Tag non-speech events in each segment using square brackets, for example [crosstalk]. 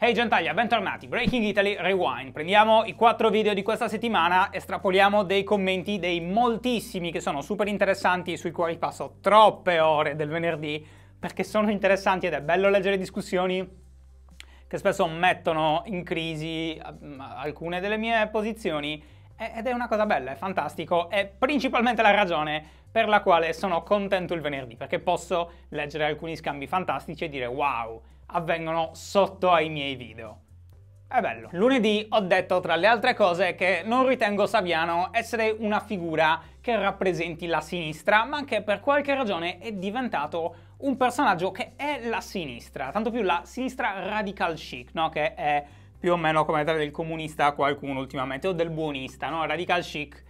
Hey Gentaglia, bentornati. Breaking Italy Rewind. Prendiamo i quattro video di questa settimana, estrapoliamo dei commenti dei moltissimi che sono super interessanti e sui quali passo troppe ore del venerdì perché sono interessanti ed è bello leggere discussioni che spesso mettono in crisi mm, alcune delle mie posizioni ed è una cosa bella, è fantastico, è principalmente la ragione per la quale sono contento il venerdì perché posso leggere alcuni scambi fantastici e dire wow avvengono sotto ai miei video. È bello. Lunedì ho detto tra le altre cose che non ritengo Saviano essere una figura che rappresenti la sinistra, ma che per qualche ragione è diventato un personaggio che è la sinistra, tanto più la sinistra radical chic, no? che è più o meno come tra del comunista a qualcuno ultimamente, o del buonista, no? radical chic.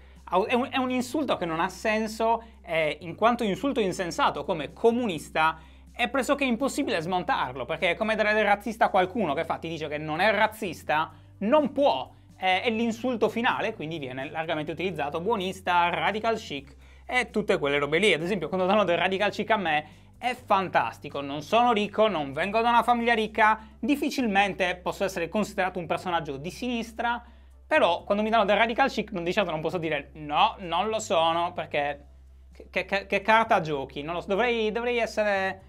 È un, è un insulto che non ha senso, è in quanto insulto insensato, come comunista è pressoché impossibile smontarlo, perché è come dare del razzista a qualcuno che fa ti dice che non è razzista, non può, è l'insulto finale, quindi viene largamente utilizzato buonista, radical chic e tutte quelle robe lì. Ad esempio, quando danno del radical chic a me è fantastico, non sono ricco, non vengo da una famiglia ricca, difficilmente posso essere considerato un personaggio di sinistra, però quando mi danno del radical chic non di certo non posso dire no, non lo sono, perché che, che, che carta giochi, non lo so, dovrei, dovrei essere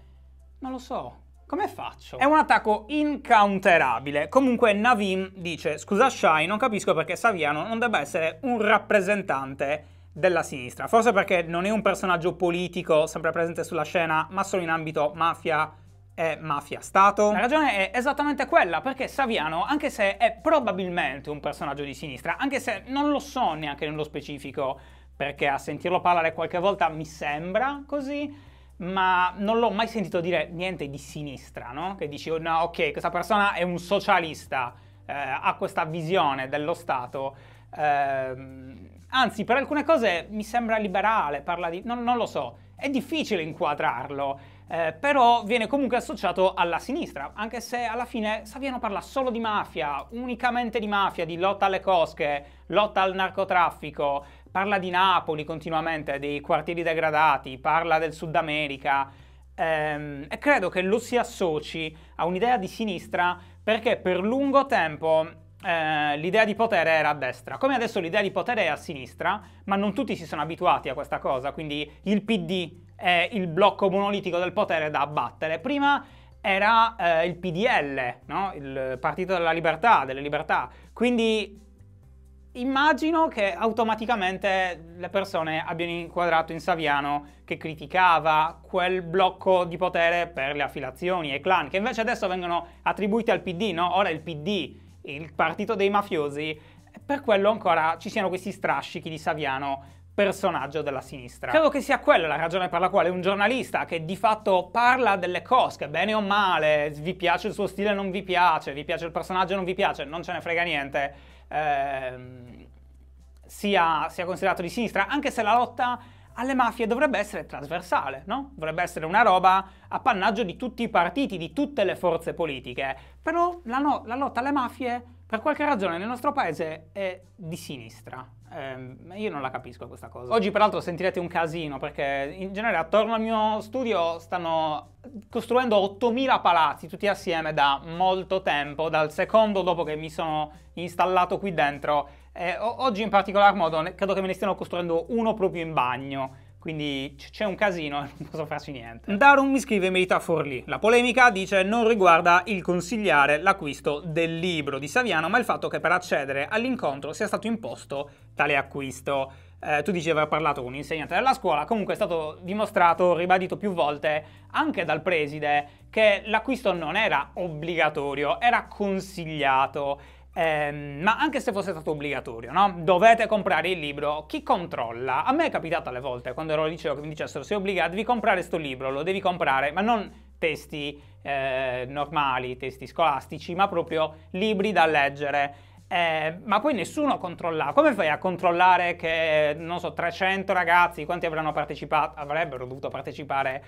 non lo so. Come faccio? È un attacco incounterabile. Comunque Navim dice, scusa Shai, non capisco perché Saviano non debba essere un rappresentante della sinistra. Forse perché non è un personaggio politico sempre presente sulla scena, ma solo in ambito mafia, e mafia stato. La ragione è esattamente quella, perché Saviano, anche se è probabilmente un personaggio di sinistra, anche se non lo so neanche nello specifico, perché a sentirlo parlare qualche volta mi sembra così, ma non l'ho mai sentito dire niente di sinistra, no? Che dici, oh, no, ok, questa persona è un socialista, eh, ha questa visione dello Stato. Eh, anzi, per alcune cose mi sembra liberale, parla di... non, non lo so, è difficile inquadrarlo, eh, però viene comunque associato alla sinistra, anche se alla fine Saviano parla solo di mafia, unicamente di mafia, di lotta alle cosche, lotta al narcotraffico, parla di Napoli continuamente, dei quartieri degradati, parla del Sud America ehm, e credo che lo si associ a un'idea di sinistra perché per lungo tempo eh, l'idea di potere era a destra, come adesso l'idea di potere è a sinistra, ma non tutti si sono abituati a questa cosa, quindi il PD è il blocco monolitico del potere da abbattere. Prima era eh, il PDL, no? il Partito della Libertà, delle Libertà, quindi immagino che automaticamente le persone abbiano inquadrato in Saviano che criticava quel blocco di potere per le affiliazioni e clan, che invece adesso vengono attribuiti al PD, no? Ora il PD, il partito dei mafiosi, per quello ancora ci siano questi strascichi di Saviano personaggio della sinistra. Credo che sia quella la ragione per la quale un giornalista che di fatto parla delle cosche, bene o male, vi piace il suo stile, non vi piace, vi piace il personaggio, non vi piace, non ce ne frega niente, ehm, sia, sia considerato di sinistra, anche se la lotta alle mafie dovrebbe essere trasversale, no? Dovrebbe essere una roba appannaggio di tutti i partiti, di tutte le forze politiche. Però la, no, la lotta alle mafie per qualche ragione nel nostro paese è di sinistra. Eh, io non la capisco questa cosa. Oggi peraltro sentirete un casino perché in genere attorno al mio studio stanno costruendo 8000 palazzi tutti assieme da molto tempo, dal secondo dopo che mi sono installato qui dentro. Eh, oggi in particolar modo credo che me ne stiano costruendo uno proprio in bagno. Quindi c'è un casino, [laughs] non posso farci niente. Darum mi scrive in Merita Forlì. La polemica dice non riguarda il consigliare l'acquisto del libro di Saviano, ma il fatto che per accedere all'incontro sia stato imposto tale acquisto. Eh, tu di aver parlato con un insegnante della scuola, comunque è stato dimostrato, ribadito più volte anche dal preside, che l'acquisto non era obbligatorio, era consigliato Ehm, ma anche se fosse stato obbligatorio, no? Dovete comprare il libro, chi controlla? A me è capitato alle volte quando ero al liceo che mi dicessero sei obbligato, devi comprare questo libro, lo devi comprare, ma non testi eh, normali, testi scolastici, ma proprio libri da leggere. Eh, ma poi nessuno controlla. Come fai a controllare che, non so, 300 ragazzi, quanti avranno partecipato, avrebbero dovuto partecipare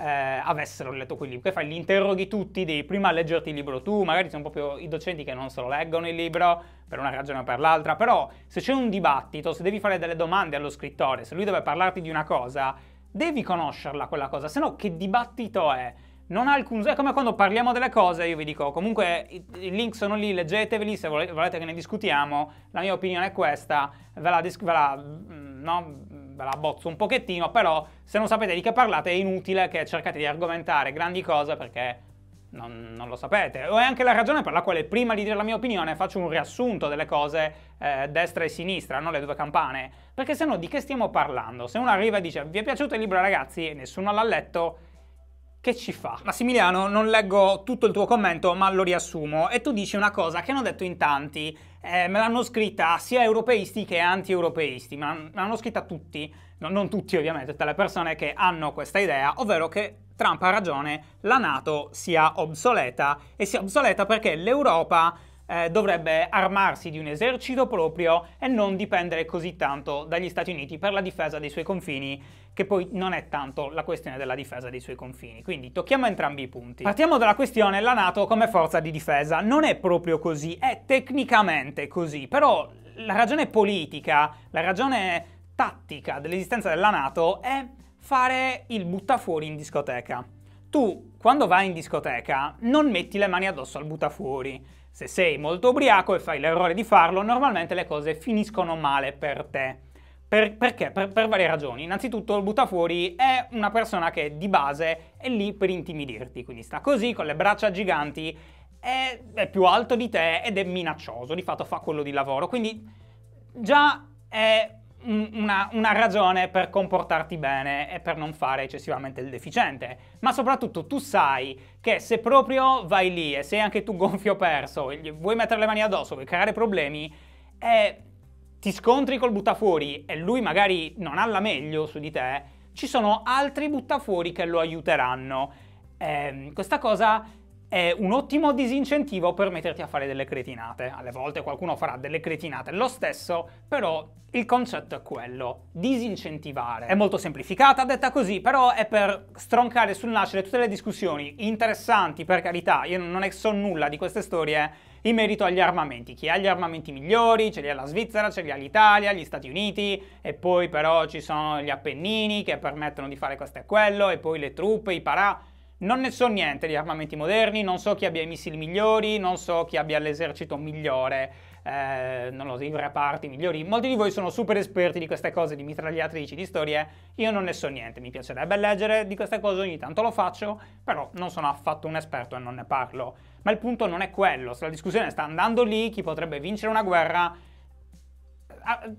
eh, avessero letto quel libro. Che fai? Li interroghi tutti, devi prima leggerti il libro tu, magari sono proprio i docenti che non se lo leggono il libro per una ragione o per l'altra, però se c'è un dibattito, se devi fare delle domande allo scrittore, se lui deve parlarti di una cosa, devi conoscerla quella cosa, se no che dibattito è? Non ha alcun è come quando parliamo delle cose, io vi dico comunque i, link sono lì, leggeteveli se volete, che ne discutiamo, la mia opinione è questa, ve la, dis- ve la mm, no, ve la bozzo un pochettino, però se non sapete di che parlate è inutile che cercate di argomentare grandi cose perché non, non, lo sapete. O è anche la ragione per la quale prima di dire la mia opinione faccio un riassunto delle cose eh, destra e sinistra, non le due campane. Perché se no di che stiamo parlando? Se uno arriva e dice vi è piaciuto il libro ragazzi e nessuno l'ha letto, che ci fa? Massimiliano, non leggo tutto il tuo commento, ma lo riassumo. E tu dici una cosa che hanno detto in tanti, eh, me l'hanno scritta sia europeisti che anti-europeisti, ma me l'hanno scritta tutti, no, non tutti ovviamente, tutte le persone che hanno questa idea, ovvero che Trump ha ragione, la Nato sia obsoleta e sia obsoleta perché l'Europa eh, dovrebbe armarsi di un esercito proprio e non dipendere così tanto dagli Stati Uniti per la difesa dei suoi confini che poi non è tanto la questione della difesa dei suoi confini. Quindi tocchiamo entrambi i punti. Partiamo dalla questione la Nato come forza di difesa. Non è proprio così, è tecnicamente così, però la ragione politica, la ragione tattica dell'esistenza della Nato è fare il buttafuori in discoteca. Tu, quando vai in discoteca, non metti le mani addosso al buttafuori. Se sei molto ubriaco e fai l'errore di farlo, normalmente le cose finiscono male per te. Per, perché? Per, per, varie ragioni. Innanzitutto il buttafuori è una persona che di base è lì per intimidirti, quindi sta così con le braccia giganti, è, è più alto di te ed è minaccioso, di fatto fa quello di lavoro, quindi già è una, una, ragione per comportarti bene e per non fare eccessivamente il deficiente, ma soprattutto tu sai che se proprio vai lì e sei anche tu gonfio perso, e vuoi mettere le mani addosso, vuoi creare problemi, eh, ti scontri col buttafuori e lui magari non ha la meglio su di te, ci sono altri buttafuori che lo aiuteranno. Eh, questa cosa è un ottimo disincentivo per metterti a fare delle cretinate. Alle volte qualcuno farà delle cretinate lo stesso, però il concetto è quello, disincentivare. È molto semplificata detta così, però è per stroncare sul nascere tutte le discussioni interessanti, per carità, io non ne so nulla di queste storie eh, in merito agli armamenti. Chi ha gli armamenti migliori? Ce li ha la Svizzera, ce li ha l'Italia, gli Stati Uniti e poi però ci sono gli Appennini che permettono di fare questo e quello e poi le truppe, i parà non ne so niente di armamenti moderni, non so chi abbia i missili migliori, non so chi abbia l'esercito migliore, eh, non lo so, i reparti migliori. Molti di voi sono super esperti di queste cose, di mitragliatrici, di storie. Io non ne so niente, mi piacerebbe leggere di queste cose, ogni tanto lo faccio, però non sono affatto un esperto e non ne parlo. Ma il punto non è quello, se la discussione sta andando lì, chi potrebbe vincere una guerra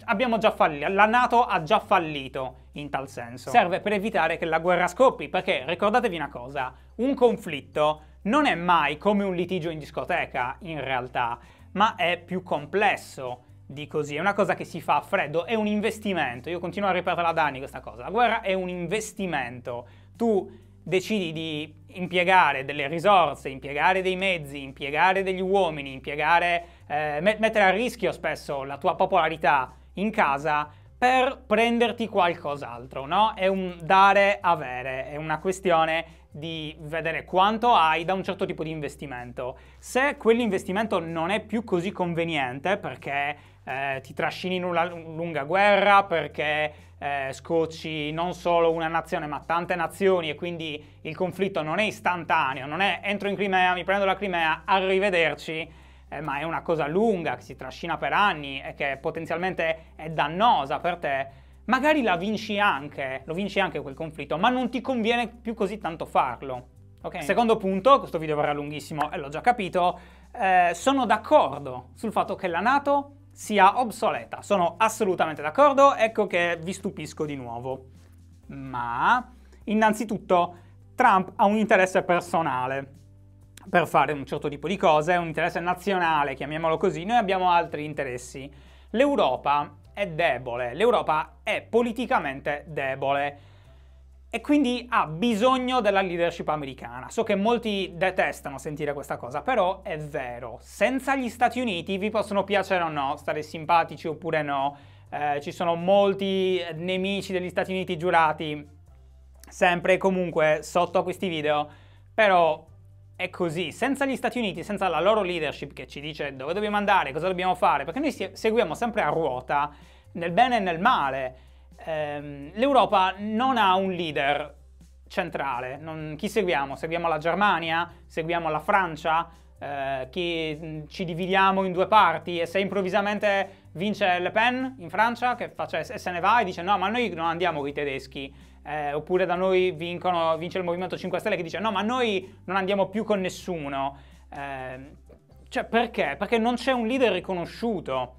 abbiamo già fallito, la Nato ha già fallito in tal senso. Serve per evitare che la guerra scoppi, perché ricordatevi una cosa, un conflitto non è mai come un litigio in discoteca, in realtà, ma è più complesso di così, è una cosa che si fa a freddo, è un investimento. Io continuo a ripeterla a Dani questa cosa. La guerra è un investimento. Tu decidi di impiegare delle risorse, impiegare dei mezzi, impiegare degli uomini, impiegare, eh, mettere a rischio spesso la tua popolarità in casa per prenderti qualcos'altro, no? È un dare-avere, è una questione di vedere quanto hai da un certo tipo di investimento. Se quell'investimento non è più così conveniente perché eh, ti trascini in una lunga guerra, perché eh, scoci non solo una nazione ma tante nazioni e quindi il conflitto non è istantaneo, non è entro in Crimea, mi prendo la Crimea, arrivederci. Eh, ma è una cosa lunga che si trascina per anni e che potenzialmente è dannosa per te, magari la vinci anche, lo vinci anche quel conflitto, ma non ti conviene più così tanto farlo. Okay. Secondo punto, questo video verrà lunghissimo e l'ho già capito, eh, sono d'accordo sul fatto che la Nato sia obsoleta. Sono assolutamente d'accordo, ecco che vi stupisco di nuovo. Ma innanzitutto Trump ha un interesse personale per fare un certo tipo di cose, un interesse nazionale, chiamiamolo così, noi abbiamo altri interessi. L'Europa è debole, l'Europa è politicamente debole e quindi ha bisogno della leadership americana. So che molti detestano sentire questa cosa, però è vero. Senza gli Stati Uniti vi possono piacere o no, stare simpatici oppure no. Eh, ci sono molti nemici degli Stati Uniti giurati, sempre e comunque sotto a questi video, però è così. Senza gli Stati Uniti, senza la loro leadership che ci dice dove dobbiamo andare, cosa dobbiamo fare, perché noi seguiamo sempre a ruota, nel bene e nel male ehm, l'Europa non ha un leader centrale. Non, chi seguiamo? Seguiamo la Germania? Seguiamo la Francia? Eh, che mm, ci dividiamo in due parti e se improvvisamente vince Le Pen in Francia che faccia, cioè, e se ne va e dice no ma noi non andiamo con i tedeschi eh, oppure da noi vincono, vince il Movimento 5 Stelle che dice no ma noi non andiamo più con nessuno eh, cioè perché? Perché non c'è un leader riconosciuto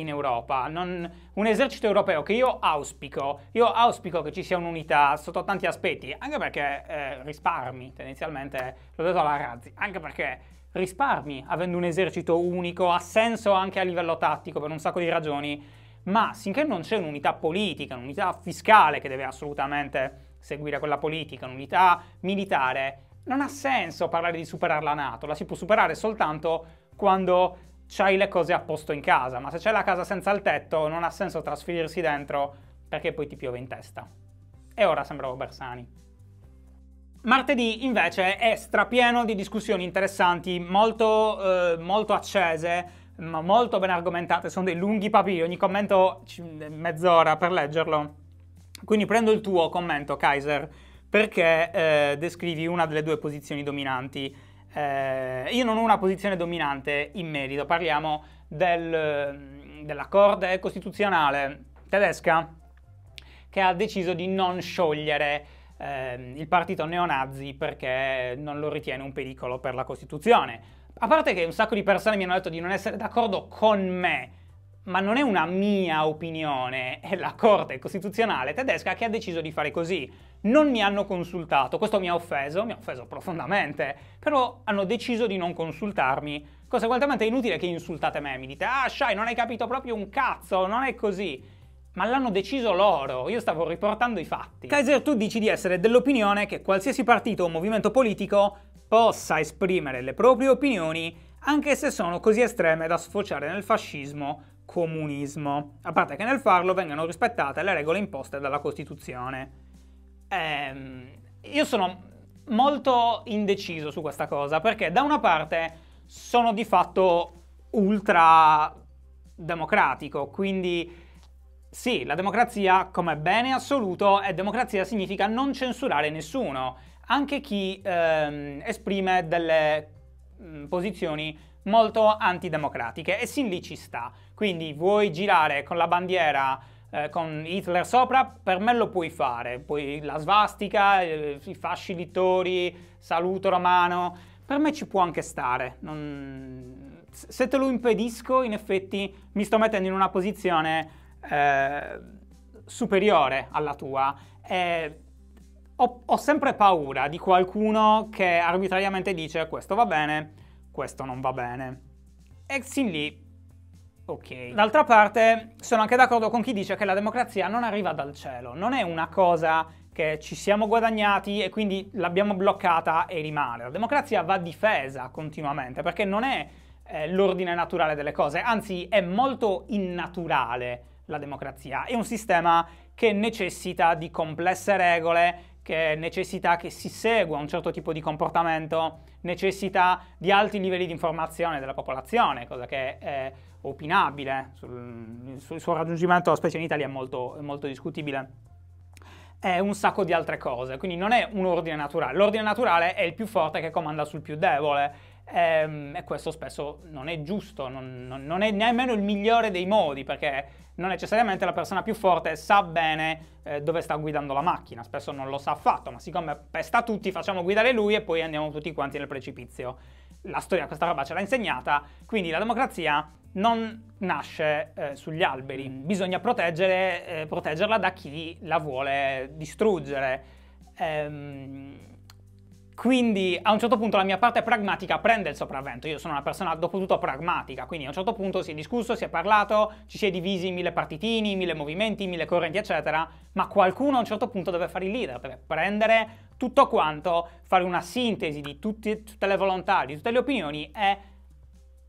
in Europa. Non... Un esercito europeo che io auspico, io auspico che ci sia un'unità sotto tanti aspetti, anche perché eh, risparmi, tendenzialmente l'ho detto alla Razzi, anche perché risparmi avendo un esercito unico, ha senso anche a livello tattico per un sacco di ragioni, ma finché non c'è un'unità politica, un'unità fiscale che deve assolutamente seguire quella politica, un'unità militare, non ha senso parlare di superare la Nato, la si può superare soltanto quando c'hai le cose a posto in casa, ma se c'è la casa senza il tetto non ha senso trasferirsi dentro perché poi ti piove in testa. E ora sembravo Bersani. Martedì invece è strapieno di discussioni interessanti, molto, eh, molto accese, ma molto ben argomentate, sono dei lunghi papiri, ogni commento mezz'ora per leggerlo. Quindi prendo il tuo commento, Kaiser, perché eh, descrivi una delle due posizioni dominanti eh, io non ho una posizione dominante in merito, parliamo del, della Corte Costituzionale tedesca che ha deciso di non sciogliere eh, il partito neonazi perché non lo ritiene un pericolo per la Costituzione. A parte che un sacco di persone mi hanno detto di non essere d'accordo con me ma non è una mia opinione, è la Corte Costituzionale tedesca che ha deciso di fare così. Non mi hanno consultato, questo mi ha offeso, mi ha offeso profondamente, però hanno deciso di non consultarmi. Conseguentemente è inutile che insultate me, mi dite «Ah, Shai, non hai capito proprio un cazzo, non è così!» ma l'hanno deciso loro, io stavo riportando i fatti. Kaiser, tu dici di essere dell'opinione che qualsiasi partito o movimento politico possa esprimere le proprie opinioni anche se sono così estreme da sfociare nel fascismo comunismo, a parte che nel farlo vengano rispettate le regole imposte dalla Costituzione. Ehm, io sono molto indeciso su questa cosa perché da una parte sono di fatto ultra democratico, quindi sì, la democrazia come bene assoluto e democrazia significa non censurare nessuno, anche chi ehm, esprime delle posizioni molto antidemocratiche e sin lì ci sta. Quindi vuoi girare con la bandiera eh, con Hitler sopra, per me lo puoi fare, poi la svastica, eh, i fasci littori, saluto romano, per me ci può anche stare. Non... Se te lo impedisco, in effetti mi sto mettendo in una posizione eh, superiore alla tua. Ho, ho sempre paura di qualcuno che arbitrariamente dice questo va bene, questo non va bene. E sin lì, ok. D'altra parte, sono anche d'accordo con chi dice che la democrazia non arriva dal cielo, non è una cosa che ci siamo guadagnati e quindi l'abbiamo bloccata e rimane. La democrazia va difesa continuamente perché non è eh, l'ordine naturale delle cose, anzi è molto innaturale la democrazia, è un sistema che necessita di complesse regole che necessità che si segua un certo tipo di comportamento, necessità di alti livelli di informazione della popolazione, cosa che è opinabile, sul, sul suo raggiungimento, specie in Italia, è molto, molto discutibile. È un sacco di altre cose, quindi non è un ordine naturale. L'ordine naturale è il più forte che comanda sul più debole ehm, e questo spesso non è giusto, non, non, non è nemmeno il migliore dei modi perché non necessariamente la persona più forte sa bene eh, dove sta guidando la macchina, spesso non lo sa affatto, ma siccome pesta tutti facciamo guidare lui e poi andiamo tutti quanti nel precipizio. La storia questa roba ce l'ha insegnata, quindi la democrazia non nasce eh, sugli alberi, mm. bisogna proteggere, eh, proteggerla da chi la vuole distruggere. Ehm, quindi a un certo punto la mia parte pragmatica prende il sopravvento, io sono una persona dopo tutto pragmatica, quindi a un certo punto si è discusso, si è parlato, ci si è divisi in mille partitini, mille movimenti, mille correnti eccetera, ma qualcuno a un certo punto deve fare il leader, deve prendere tutto quanto, fare una sintesi di tutti, tutte le volontà, di tutte le opinioni e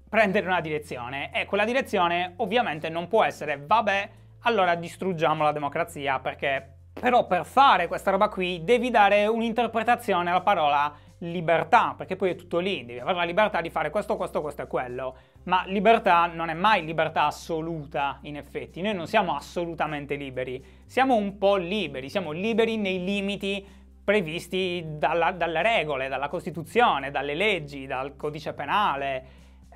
prendere una direzione e quella direzione ovviamente non può essere vabbè allora distruggiamo la democrazia perché però per fare questa roba qui devi dare un'interpretazione alla parola libertà, perché poi è tutto lì, devi avere la libertà di fare questo, questo, questo e quello. Ma libertà non è mai libertà assoluta, in effetti. Noi non siamo assolutamente liberi, siamo un po' liberi, siamo liberi nei limiti previsti dalla, dalle regole, dalla Costituzione, dalle leggi, dal codice penale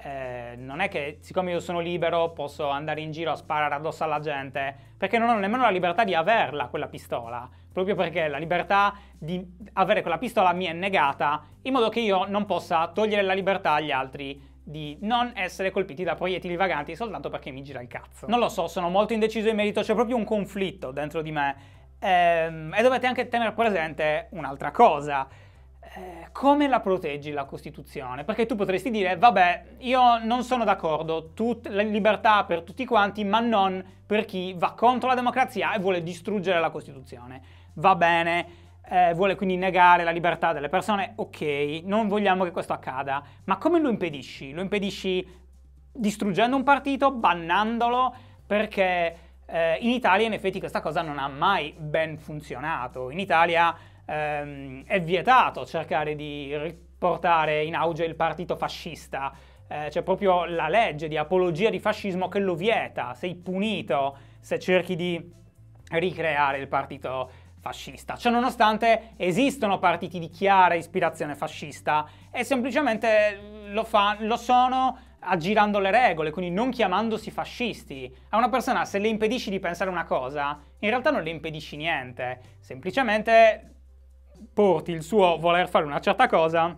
eh, non è che siccome io sono libero posso andare in giro a sparare addosso alla gente, perché non ho nemmeno la libertà di averla quella pistola, proprio perché la libertà di avere quella pistola mi è negata, in modo che io non possa togliere la libertà agli altri di non essere colpiti da proiettili vaganti soltanto perché mi gira il cazzo. Non lo so, sono molto indeciso in merito, c'è proprio un conflitto dentro di me. Ehm, e dovete anche tenere presente un'altra cosa eh, come la proteggi la Costituzione? Perché tu potresti dire, vabbè, io non sono d'accordo, tut- la libertà per tutti quanti, ma non per chi va contro la democrazia e vuole distruggere la Costituzione. Va bene, eh, vuole quindi negare la libertà delle persone, ok, non vogliamo che questo accada, ma come lo impedisci? Lo impedisci distruggendo un partito, bannandolo, perché eh, in Italia in effetti questa cosa non ha mai ben funzionato. In Italia ehm, è vietato cercare di riportare in auge il partito fascista, eh, c'è proprio la legge di apologia di fascismo che lo vieta, sei punito se cerchi di ricreare il partito fascista. Ciononostante esistono partiti di chiara ispirazione fascista e semplicemente lo, fa, lo sono aggirando le regole, quindi non chiamandosi fascisti. A una persona se le impedisci di pensare una cosa, in realtà non le impedisci niente, semplicemente porti il suo voler fare una certa cosa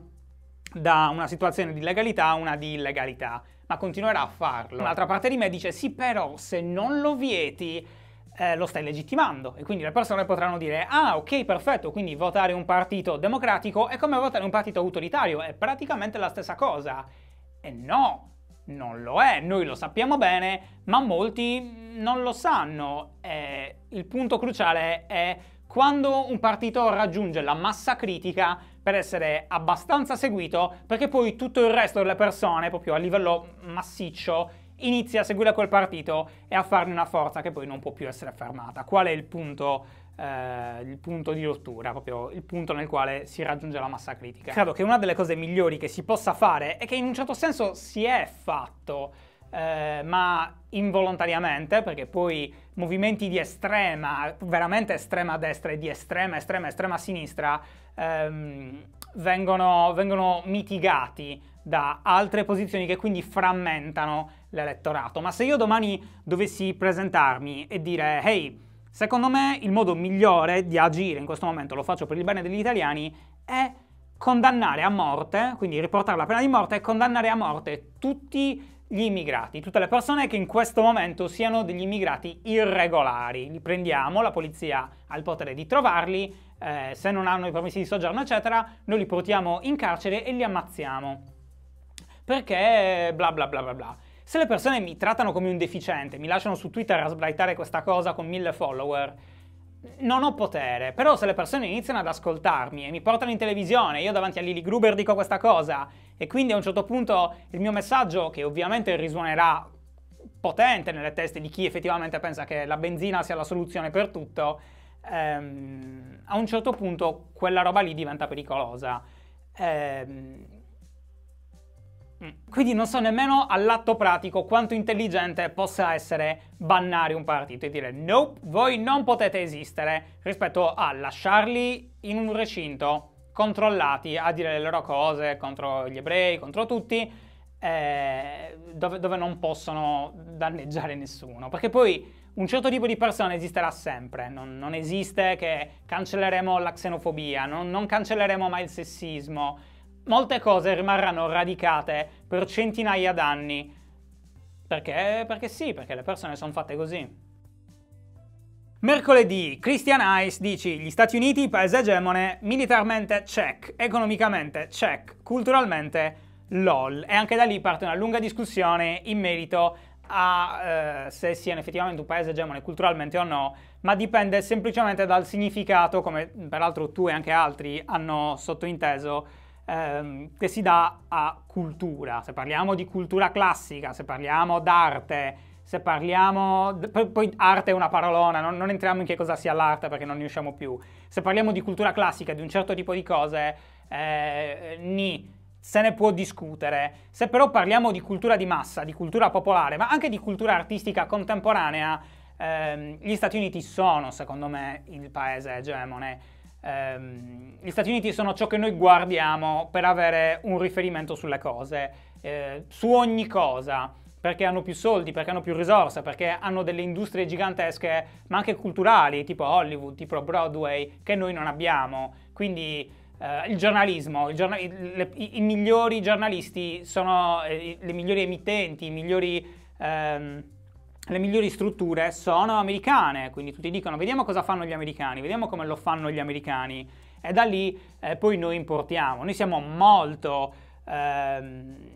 da una situazione di legalità a una di illegalità, ma continuerà a farlo. Un'altra parte di me dice sì però se non lo vieti eh, lo stai legittimando e quindi le persone potranno dire ah ok perfetto quindi votare un partito democratico è come votare un partito autoritario, è praticamente la stessa cosa. E no, non lo è, noi lo sappiamo bene, ma molti non lo sanno. Eh, il punto cruciale è quando un partito raggiunge la massa critica per essere abbastanza seguito, perché poi tutto il resto delle persone, proprio a livello massiccio, inizia a seguire quel partito e a farne una forza che poi non può più essere fermata. Qual è il punto, eh, il punto di rottura, proprio il punto nel quale si raggiunge la massa critica? Credo che una delle cose migliori che si possa fare e che in un certo senso si è fatto eh, ma involontariamente, perché poi movimenti di estrema, veramente estrema destra e di estrema, estrema, estrema sinistra ehm, vengono, vengono mitigati da altre posizioni che quindi frammentano l'elettorato. Ma se io domani dovessi presentarmi e dire, hey, secondo me il modo migliore di agire in questo momento, lo faccio per il bene degli italiani, è condannare a morte, quindi riportare la pena di morte e condannare a morte tutti gli immigrati, tutte le persone che in questo momento siano degli immigrati irregolari. Li prendiamo, la polizia ha il potere di trovarli, eh, se non hanno i permessi di soggiorno, eccetera, noi li portiamo in carcere e li ammazziamo. Perché bla bla bla bla bla. Se le persone mi trattano come un deficiente, mi lasciano su Twitter a sbraitare questa cosa con mille follower, non ho potere, però se le persone iniziano ad ascoltarmi e mi portano in televisione, io davanti a Lily Gruber dico questa cosa e quindi a un certo punto il mio messaggio, che ovviamente risuonerà potente nelle teste di chi effettivamente pensa che la benzina sia la soluzione per tutto, ehm, a un certo punto quella roba lì diventa pericolosa. Ehm, quindi non so nemmeno all'atto pratico quanto intelligente possa essere bannare un partito e dire nope, voi non potete esistere rispetto a lasciarli in un recinto controllati a dire le loro cose contro gli ebrei, contro tutti, eh, dove, dove non possono danneggiare nessuno. Perché poi un certo tipo di persona esisterà sempre, non, non esiste che cancelleremo la xenofobia, non, non, cancelleremo mai il sessismo, molte cose rimarranno radicate per centinaia d'anni, perché, perché sì, perché le persone sono fatte così. Mercoledì, Christian Heiss dice gli Stati Uniti, paese egemone, militarmente check, economicamente check, culturalmente lol. E anche da lì parte una lunga discussione in merito a eh, se siano effettivamente un paese egemone culturalmente o no, ma dipende semplicemente dal significato, come peraltro tu e anche altri hanno sottointeso, ehm, che si dà a cultura. Se parliamo di cultura classica, se parliamo d'arte, se parliamo, poi arte è una parolona, non, non, entriamo in che cosa sia l'arte perché non ne usciamo più, se parliamo di cultura classica, di un certo tipo di cose, eh, ni, se ne può discutere. Se però parliamo di cultura di massa, di cultura popolare, ma anche di cultura artistica contemporanea, ehm, gli Stati Uniti sono, secondo me, il paese egemone. Um, gli Stati Uniti sono ciò che noi guardiamo per avere un riferimento sulle cose, eh, su ogni cosa perché hanno più soldi, perché hanno più risorse, perché hanno delle industrie gigantesche, ma anche culturali, tipo Hollywood, tipo Broadway, che noi non abbiamo. Quindi eh, il giornalismo, il giornal- le, i, i, migliori giornalisti sono eh, le migliori emittenti, migliori, ehm, le migliori strutture sono americane, quindi tutti dicono vediamo cosa fanno gli americani, vediamo come lo fanno gli americani e da lì eh, poi noi importiamo. Noi siamo molto... Ehm,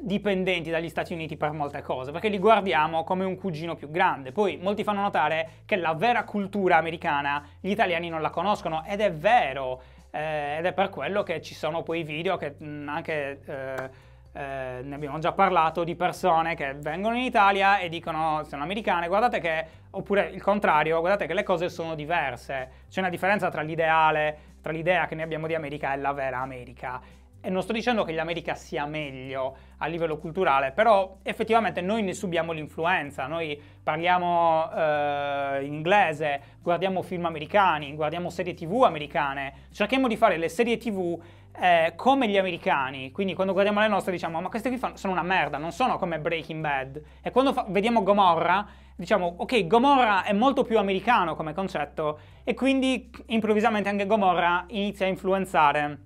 dipendenti dagli Stati Uniti per molte cose, perché li guardiamo come un cugino più grande. Poi molti fanno notare che la vera cultura americana gli italiani non la conoscono ed è vero, eh, ed è per quello che ci sono poi video che mh, mm, anche... Eh, eh, ne abbiamo già parlato di persone che vengono in Italia e dicono sono americane, guardate che, oppure il contrario, guardate che le cose sono diverse, c'è una differenza tra l'ideale, tra l'idea che ne abbiamo di America e la vera America. E non sto dicendo che l'America sia meglio a livello culturale, però effettivamente noi ne subiamo l'influenza, noi parliamo eh, inglese, guardiamo film americani, guardiamo serie tv americane, cerchiamo di fare le serie tv eh, come gli americani, quindi quando guardiamo le nostre diciamo ma queste qui fanno, sono una merda, non sono come Breaking Bad. E quando fa- vediamo Gomorra diciamo ok Gomorra è molto più americano come concetto e quindi improvvisamente anche Gomorra inizia a influenzare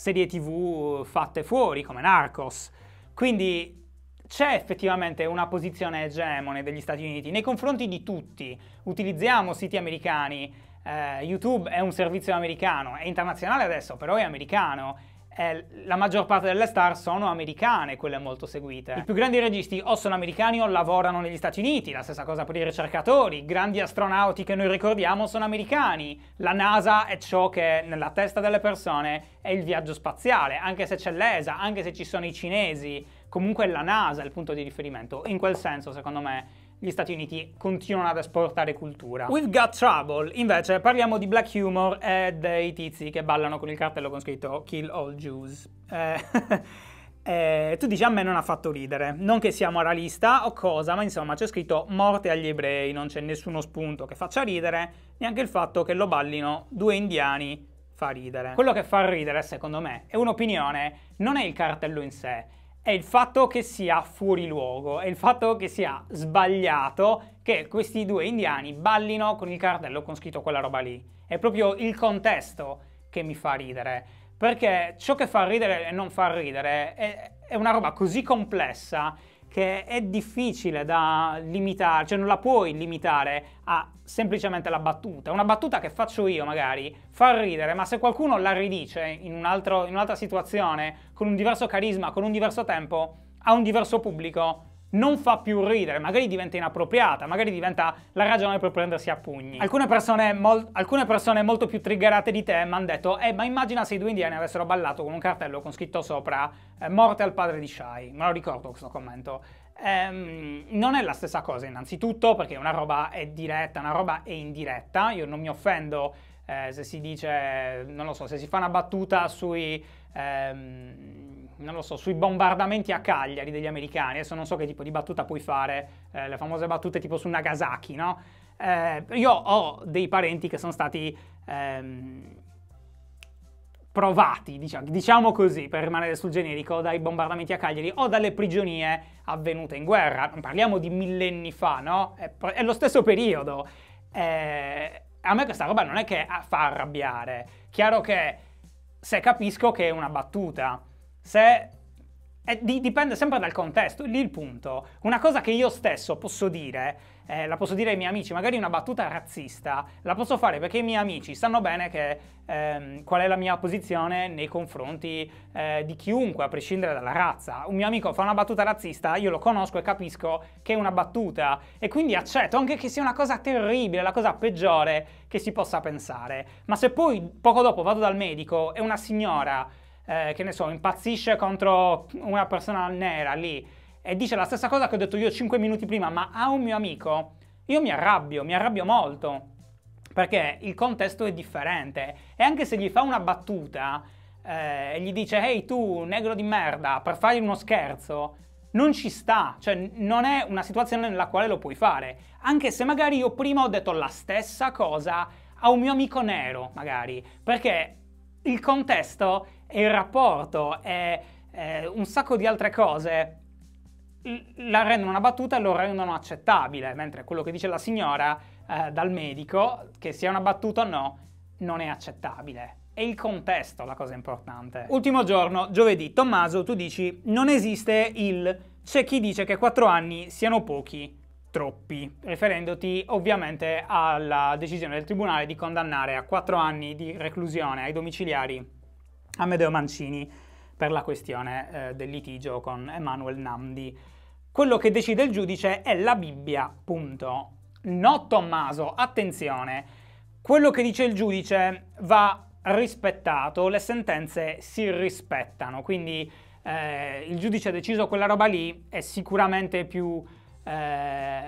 serie tv uh, fatte fuori come Narcos. Quindi c'è effettivamente una posizione egemone degli Stati Uniti nei confronti di tutti. Utilizziamo siti americani, eh, YouTube è un servizio americano, è internazionale adesso, però è americano eh, la maggior parte delle star sono americane, quelle molto seguite. I più grandi registi o sono americani o lavorano negli Stati Uniti, la stessa cosa per i ricercatori, i grandi astronauti che noi ricordiamo sono americani. La NASA è ciò che nella testa delle persone è il viaggio spaziale, anche se c'è l'ESA, anche se ci sono i cinesi, comunque la NASA è il punto di riferimento. In quel senso, secondo me, gli Stati Uniti continuano ad esportare cultura. We've Got Trouble, invece, parliamo di black humor e dei tizi che ballano con il cartello con scritto Kill All Jews. Eh, [laughs] eh, tu dici a me non ha fatto ridere, non che sia moralista o cosa, ma insomma c'è scritto morte agli ebrei, non c'è nessuno spunto che faccia ridere, neanche il fatto che lo ballino due indiani fa ridere. Quello che fa ridere, secondo me, è un'opinione, non è il cartello in sé, è il fatto che sia fuori luogo, è il fatto che sia sbagliato che questi due indiani ballino con il cartello con scritto quella roba lì. È proprio il contesto che mi fa ridere, perché ciò che fa ridere e non fa ridere è, è una roba così complessa che è difficile da limitare, cioè non la puoi limitare a semplicemente la battuta. Una battuta che faccio io magari fa ridere, ma se qualcuno la ridice in, un altro, in un'altra situazione, con un diverso carisma, con un diverso tempo, a un diverso pubblico, non fa più ridere, magari diventa inappropriata, magari diventa la ragione per prendersi a pugni. Alcune persone, mol alcune persone molto più triggerate di te mi hanno detto eh ma immagina se i due indiani avessero ballato con un cartello con scritto sopra eh, morte al padre di Shai, me lo ricordo questo commento. Ehm, non è la stessa cosa innanzitutto perché una roba è diretta, una roba è indiretta, io non mi offendo eh, se si dice, non lo so, se si fa una battuta sui... Ehm, non lo so, sui bombardamenti a Cagliari degli americani, adesso non so che tipo di battuta puoi fare, eh, le famose battute tipo su Nagasaki, no? Eh, io ho dei parenti che sono stati ehm, provati, diciamo, diciamo, così, per rimanere sul generico, dai bombardamenti a Cagliari o dalle prigionie avvenute in guerra. Non parliamo di millenni fa, no? È, è lo stesso periodo. Eh, a me questa roba non è che fa arrabbiare. Chiaro che se capisco che è una battuta, se eh, dipende sempre dal contesto, lì il punto. Una cosa che io stesso posso dire, eh, la posso dire ai miei amici, magari una battuta razzista, la posso fare perché i miei amici sanno bene che, ehm, qual è la mia posizione nei confronti eh, di chiunque, a prescindere dalla razza. Un mio amico fa una battuta razzista, io lo conosco e capisco che è una battuta e quindi accetto anche che sia una cosa terribile, la cosa peggiore che si possa pensare. Ma se poi poco dopo vado dal medico e una signora eh, che ne so, impazzisce contro una persona nera lì e dice la stessa cosa che ho detto io 5 minuti prima, ma a un mio amico, io mi arrabbio, mi arrabbio molto, perché il contesto è differente e anche se gli fa una battuta eh, e gli dice ehi tu negro di merda per fargli uno scherzo, non ci sta, cioè non è una situazione nella quale lo puoi fare, anche se magari io prima ho detto la stessa cosa a un mio amico nero, magari, perché il contesto è il rapporto, è, è un sacco di altre cose, la rendono una battuta e lo rendono accettabile, mentre quello che dice la signora eh, dal medico, che sia una battuta o no, non è accettabile. È il contesto la cosa importante. Ultimo giorno, giovedì, Tommaso, tu dici non esiste il c'è chi dice che quattro anni siano pochi, troppi, riferendoti ovviamente alla decisione del tribunale di condannare a quattro anni di reclusione ai domiciliari Amedeo Mancini per la questione eh, del litigio con Emanuel Namdi. Quello che decide il giudice è la Bibbia, punto. No Tommaso, attenzione, quello che dice il giudice va rispettato, le sentenze si rispettano, quindi eh, il giudice ha deciso quella roba lì è sicuramente più eh,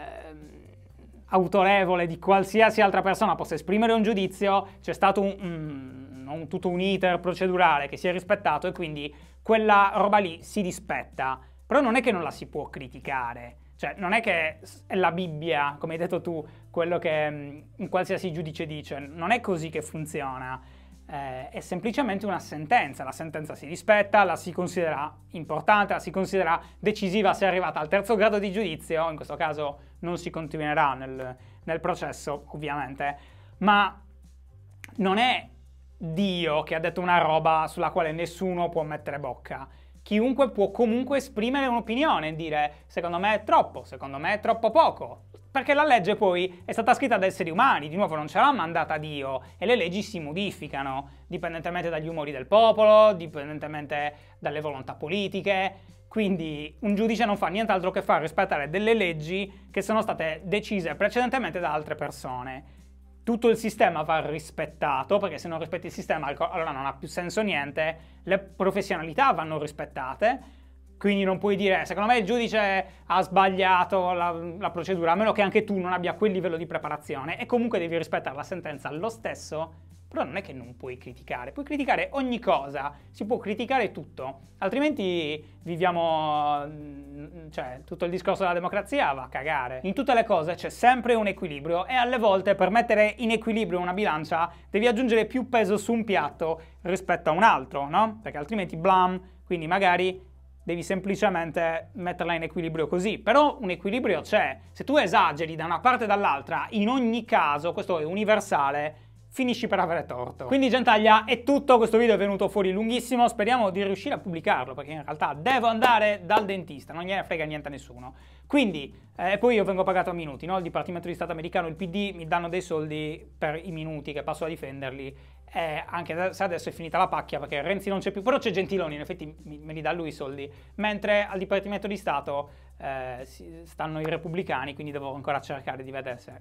autorevole di qualsiasi altra persona possa esprimere un giudizio, c'è stato un, un un, tutto un iter procedurale che si è rispettato e quindi quella roba lì si rispetta. Però non è che non la si può criticare. Cioè, non è che è la Bibbia, come hai detto tu, quello che mh, mm, qualsiasi giudice dice. Non è così che funziona. Eh, è semplicemente una sentenza. La sentenza si rispetta, la si considera importante, la si considera decisiva se è arrivata al terzo grado di giudizio. In questo caso non si continuerà nel, nel processo, ovviamente. Ma non è Dio che ha detto una roba sulla quale nessuno può mettere bocca. Chiunque può comunque esprimere un'opinione e dire secondo me è troppo, secondo me è troppo poco. Perché la legge poi è stata scritta da esseri umani, di nuovo non ce l'ha mandata Dio e le leggi si modificano, dipendentemente dagli umori del popolo, dipendentemente dalle volontà politiche. Quindi un giudice non fa nient'altro che far rispettare delle leggi che sono state decise precedentemente da altre persone tutto il sistema va rispettato, perché se non rispetti il sistema ecco, allora non ha più senso niente, le professionalità vanno rispettate, quindi non puoi dire, secondo me il giudice ha sbagliato la, la, procedura, a meno che anche tu non abbia quel livello di preparazione e comunque devi rispettare la sentenza lo stesso però non è che non puoi criticare, puoi criticare ogni cosa, si può criticare tutto, altrimenti viviamo, mm, cioè tutto il discorso della democrazia va a cagare. In tutte le cose c'è sempre un equilibrio e alle volte per mettere in equilibrio una bilancia devi aggiungere più peso su un piatto rispetto a un altro, no? Perché altrimenti blam, quindi magari devi semplicemente metterla in equilibrio così, però un equilibrio c'è. Se tu esageri da una parte e dall'altra, in ogni caso, questo è universale, finisci per avere torto. Quindi Gentaglia è tutto, questo video è venuto fuori lunghissimo, speriamo di riuscire a pubblicarlo perché in realtà devo andare dal dentista, non gliene frega niente a nessuno. Quindi, eh, poi io vengo pagato a minuti, no? Il Dipartimento di Stato americano, il PD, mi danno dei soldi per i minuti che passo a difenderli, eh, anche se adesso è finita la pacchia perché Renzi non c'è più, però c'è Gentiloni, in effetti me li dà lui i soldi, mentre al Dipartimento di Stato eh, stanno i repubblicani, quindi devo ancora cercare di vedere se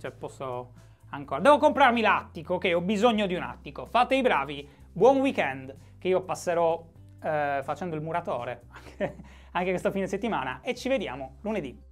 cioè, posso ancora. Devo comprarmi l'attico, ok, ho bisogno di un attico. Fate i bravi, buon weekend, che io passerò eh, facendo il muratore anche, [laughs] anche questo fine settimana e ci vediamo lunedì.